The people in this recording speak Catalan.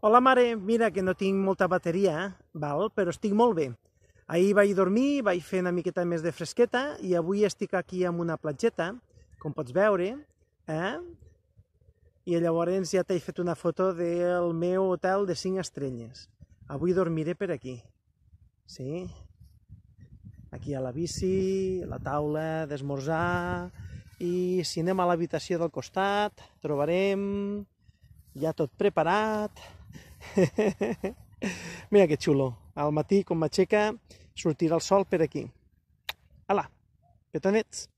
Hola mare, mira que no tinc molta bateria, eh? val? però estic molt bé. Ahir vaig dormir, vaig fer una miqueta més de fresqueta i avui estic aquí amb una platgeta, com pots veure, eh? i llavors ja t'he fet una foto del meu hotel de 5 estrelles. Avui dormiré per aquí, sí? Aquí a la bici, la taula d'esmorzar, i si anem a l'habitació del costat trobarem ja tot preparat, Mira que xulo. Al matí, com m'aixeca, sortirà el sol per aquí. Hola, petonets!